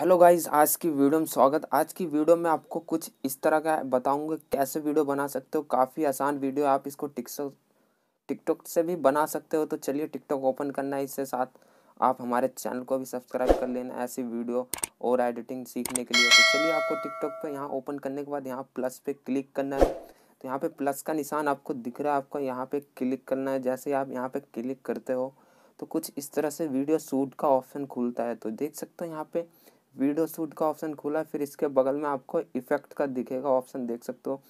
hello guys आज की video में स्वागत आज की वीडियो में आपको कुछ इस तरह का बताऊंगा कैसे वीडियो बना सकते हो काफ़ी आसान वीडियो आप इसको टिकटॉक टिकटॉक से भी बना सकते हो तो चलिए टिकटॉक ओपन करना है इससे साथ आप हमारे चैनल को भी सब्सक्राइब कर लेना ऐसी वीडियो और एडिटिंग सीखने के लिए तो चलिए आपको टिकटॉक पर यहाँ ओपन करने के बाद यहाँ प्लस पर क्लिक करना है तो यहाँ पर प्लस का निशान आपको दिख रहा है आपको यहाँ पर क्लिक करना है जैसे आप यहाँ पर क्लिक करते हो तो कुछ इस तरह से वीडियो शूट का ऑप्शन खुलता है तो देख सकते हो यहाँ पर वीडियो शूट का ऑप्शन खुला फिर इसके बगल में आपको इफेक्ट का दिखेगा ऑप्शन देख सकते हो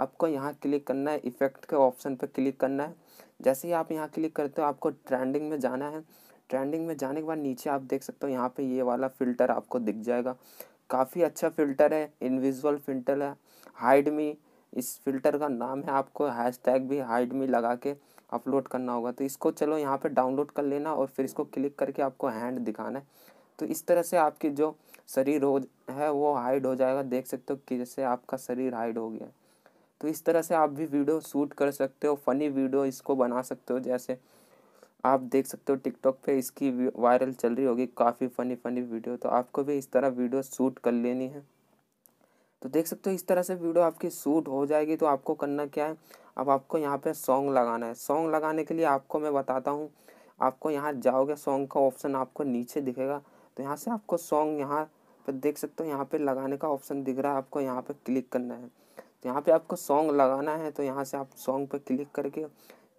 आपको यहाँ क्लिक करना है इफेक्ट के ऑप्शन पर क्लिक करना है जैसे ही आप यहाँ क्लिक करते हो आपको ट्रेंडिंग में जाना है ट्रेंडिंग में जाने के बाद नीचे आप देख सकते हो यहाँ पे ये वाला फ़िल्टर आपको दिख जाएगा काफ़ी अच्छा फ़िल्टर है इनविजुअल फ़िल्टर है हाइड मी इस फिल्टर का नाम है आपको हैश टैग भी हाइड मी लगा के अपलोड करना होगा तो इसको चलो यहाँ पे डाउनलोड कर लेना और फिर इसको क्लिक करके आपको हैंड दिखाना है तो इस तरह से आपकी जो शरीर हो है वो हाइड हो जाएगा देख सकते हो कि जैसे आपका शरीर हाइड हो गया तो इस तरह से आप भी वीडियो शूट कर सकते हो फनी वीडियो इसको बना सकते हो जैसे आप देख सकते हो टिकटॉक पे इसकी वायरल चल रही होगी काफ़ी फ़नी फ़नी वीडियो तो आपको भी इस तरह वीडियो शूट कर लेनी है तो देख सकते हो इस तरह से वीडियो आपकी शूट हो जाएगी तो आपको करना क्या है अब आपको यहाँ पे सॉन्ग लगाना है सॉन्ग लगाने के लिए आपको मैं बताता हूँ आपको यहाँ जाओगे सॉन्ग का ऑप्शन आपको नीचे दिखेगा तो यहाँ से आपको सॉन्ग यहाँ पर देख सकते हो यहाँ पे लगाने का ऑप्शन दिख रहा है आपको यहाँ पे क्लिक करना है तो यहाँ पे आपको सॉन्ग लगाना है तो यहाँ से आप सॉन्ग पे क्लिक करके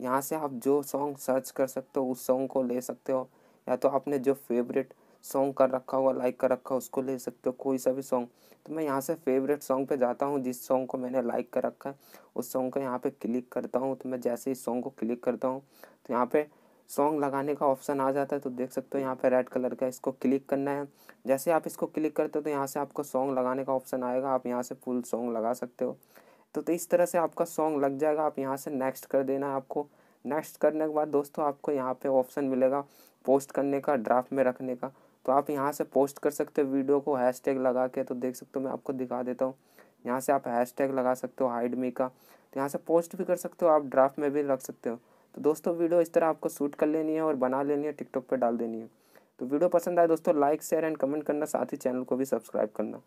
यहाँ से आप जो सॉन्ग सर्च कर सकते हो उस सॉन्ग को ले सकते हो या तो आपने जो फेवरेट सॉन्ग कर रखा हुआ लाइक कर रखा उसको ले सकते हो कोई सा भी सॉन्ग तो मैं यहाँ से फेवरेट सॉन्ग पे जाता हूँ जिस सॉन्ग को मैंने लाइक कर रखा है उस सॉन्ग को यहाँ पे क्लिक करता हूँ तो मैं जैसे ही सॉन्ग को क्लिक करता हूँ तो यहाँ पे सॉन्ग लगाने का ऑप्शन आ जाता है तो देख सकते हो यहाँ पे रेड कलर का इसको क्लिक करना है जैसे आप इसको क्लिक करते हो तो यहाँ से आपको सॉन्ग लगाने का ऑप्शन आएगा आप यहाँ से फुल सॉन्ग लगा सकते हो तो, तो इस तरह से आपका सॉन्ग लग जाएगा आप यहाँ से नेक्स्ट कर देना है आपको नेक्स्ट करने के बाद दोस्तों आपको यहाँ पे ऑप्शन मिलेगा पोस्ट करने का ड्राफ्ट में रखने का तो आप यहाँ से पोस्ट कर सकते हो वीडियो को हैशटैग लगा के तो देख सकते हो मैं आपको दिखा देता हूँ यहाँ से आप हैशटैग लगा सकते हो हाइड मी का तो यहाँ से पोस्ट भी कर सकते हो आप ड्राफ्ट में भी रख सकते हो तो दोस्तों वीडियो इस तरह आपको शूट कर लेनी है और बना लेनी है टिकटॉक पर डाल देनी है तो वीडियो पसंद आए दोस्तों लाइक शेयर एंड कमेंट करना साथ ही चैनल को भी सब्सक्राइब करना